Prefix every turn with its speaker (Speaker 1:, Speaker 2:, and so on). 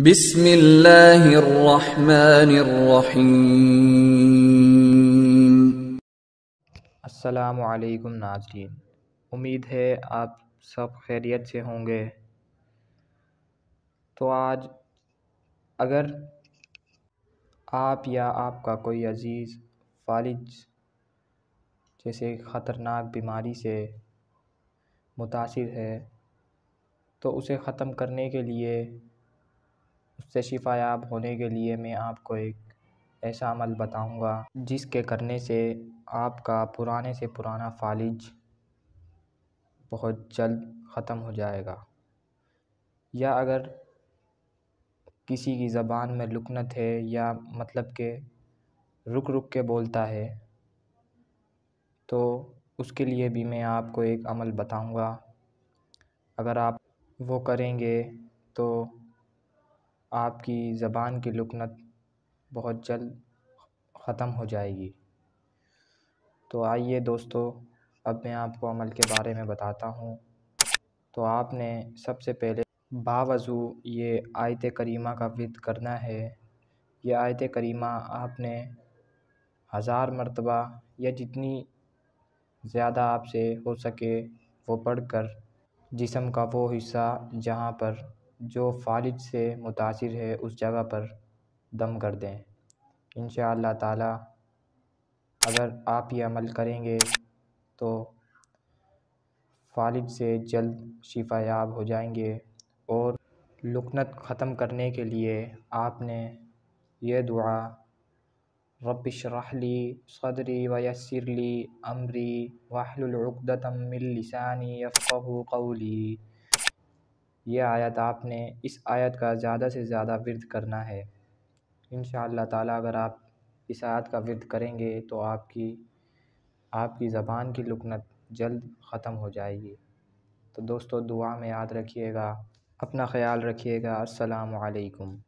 Speaker 1: बिस्मिल्लाहिर्रहमानिर्रहीम नाजीन उम्मीद है आप सब खैरियत से होंगे तो आज अगर आप या आपका कोई अज़ीज़ फालिज जैसे ख़तरनाक बीमारी से मुतासर है तो उसे ख़त्म करने के लिए से शिफायाब होने के लिए मैं आपको एक ऐसा अमल बताऊंगा जिसके करने से आपका पुराने से पुराना फालिज बहुत जल्द ख़त्म हो जाएगा या अगर किसी की ज़बान में लुकनत है या मतलब के रुक रुक के बोलता है तो उसके लिए भी मैं आपको एक अमल बताऊंगा अगर आप वो करेंगे तो आपकी ज़बान की लुकनत बहुत जल्द ख़त्म हो जाएगी तो आइए दोस्तों अब मैं आपको अमल के बारे में बताता हूँ तो आपने सबसे पहले बावज़ू ये आयत करीमा का विद करना है ये आयत करीमा आपने हज़ार मरतबा या जितनी ज़्यादा आपसे हो सके वो पढ़ कर जिसम का वो हिस्सा जहाँ पर जो फ़ालिज से मुतासर है उस जगह पर दम कर दें इन ताला अगर आप ये अमल करेंगे तो फ़ालिज से जल्द शिफा याब हो जाएंगे और लुकनत ख़त्म करने के लिए आपने यह दुआ रब शराहली सदरी वयसरली अमरी वाहलुलदतमिलसानी यफ़ कौली यह आयत आपने इस आयत का ज़्यादा से ज़्यादा विरद करना है इन ताला अगर आप इस आयत का विरद करेंगे तो आपकी आपकी ज़बान की लुकनत जल्द ख़त्म हो जाएगी तो दोस्तों दुआ में याद रखिएगा अपना ख्याल रखिएगा असलकम